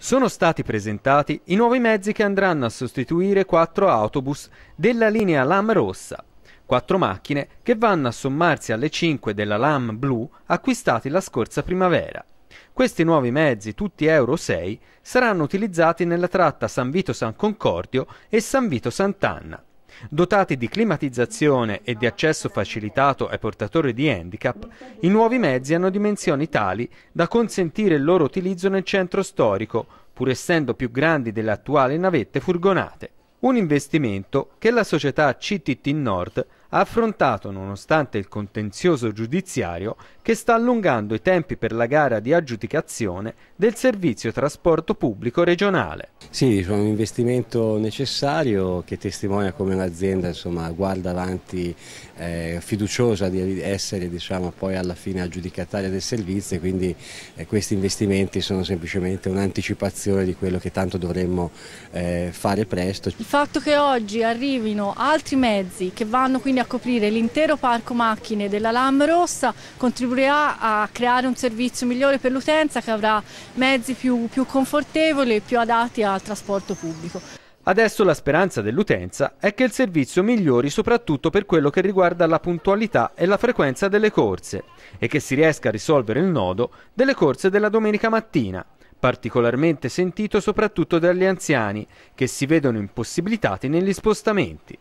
Sono stati presentati i nuovi mezzi che andranno a sostituire quattro autobus della linea LAM rossa, quattro macchine che vanno a sommarsi alle cinque della LAM blu acquistati la scorsa primavera. Questi nuovi mezzi, tutti Euro 6, saranno utilizzati nella tratta San Vito San Concordio e San Vito Sant'Anna. Dotati di climatizzazione e di accesso facilitato ai portatori di handicap, i nuovi mezzi hanno dimensioni tali da consentire il loro utilizzo nel centro storico, pur essendo più grandi delle attuali navette furgonate. Un investimento che la società CTT Nord ha affrontato nonostante il contenzioso giudiziario che sta allungando i tempi per la gara di aggiudicazione del servizio trasporto pubblico regionale. Sì, è un investimento necessario che testimonia come un'azienda guarda avanti eh, fiduciosa di essere diciamo, poi alla fine aggiudicataria del servizio e quindi eh, questi investimenti sono semplicemente un'anticipazione di quello che tanto dovremmo eh, fare presto. Il fatto che oggi arrivino altri mezzi che vanno quindi a coprire l'intero parco macchine della Lam Rossa contribuirà a creare un servizio migliore per l'utenza che avrà mezzi più, più confortevoli e più adatti a al trasporto pubblico. Adesso la speranza dell'utenza è che il servizio migliori soprattutto per quello che riguarda la puntualità e la frequenza delle corse e che si riesca a risolvere il nodo delle corse della domenica mattina, particolarmente sentito soprattutto dagli anziani che si vedono impossibilitati negli spostamenti.